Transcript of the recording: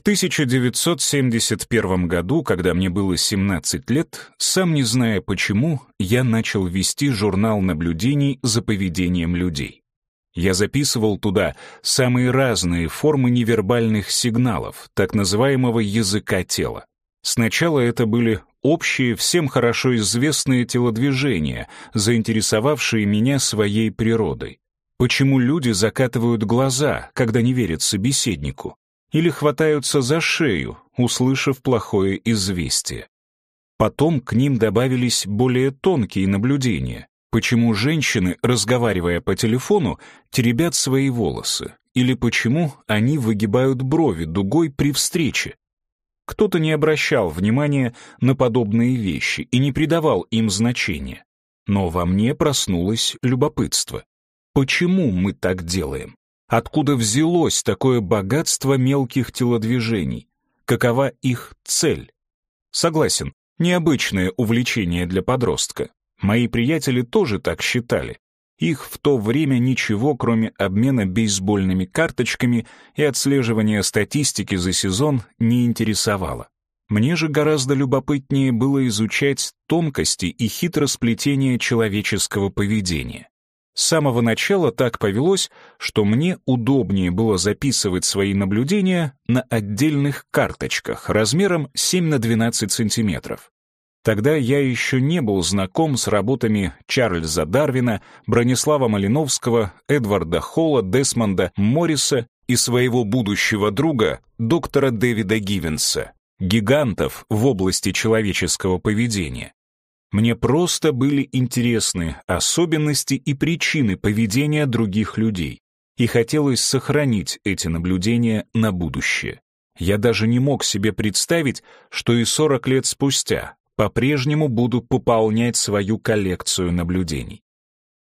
В 1971 году, когда мне было 17 лет, сам не зная почему, я начал вести журнал наблюдений за поведением людей. Я записывал туда самые разные формы невербальных сигналов, так называемого языка тела. Сначала это были общие, всем хорошо известные телодвижения, заинтересовавшие меня своей природой. Почему люди закатывают глаза, когда не верят собеседнику? или хватаются за шею, услышав плохое известие. Потом к ним добавились более тонкие наблюдения, почему женщины, разговаривая по телефону, теребят свои волосы, или почему они выгибают брови дугой при встрече. Кто-то не обращал внимания на подобные вещи и не придавал им значения. Но во мне проснулось любопытство. Почему мы так делаем? Откуда взялось такое богатство мелких телодвижений? Какова их цель? Согласен, необычное увлечение для подростка. Мои приятели тоже так считали. Их в то время ничего, кроме обмена бейсбольными карточками и отслеживания статистики за сезон, не интересовало. Мне же гораздо любопытнее было изучать тонкости и хитросплетение человеческого поведения. С самого начала так повелось, что мне удобнее было записывать свои наблюдения на отдельных карточках размером 7 на 12 сантиметров. Тогда я еще не был знаком с работами Чарльза Дарвина, Бронислава Малиновского, Эдварда Холла, Десмонда Морриса и своего будущего друга, доктора Дэвида Гивенса, гигантов в области человеческого поведения. Мне просто были интересны особенности и причины поведения других людей, и хотелось сохранить эти наблюдения на будущее. Я даже не мог себе представить, что и 40 лет спустя по-прежнему буду пополнять свою коллекцию наблюдений.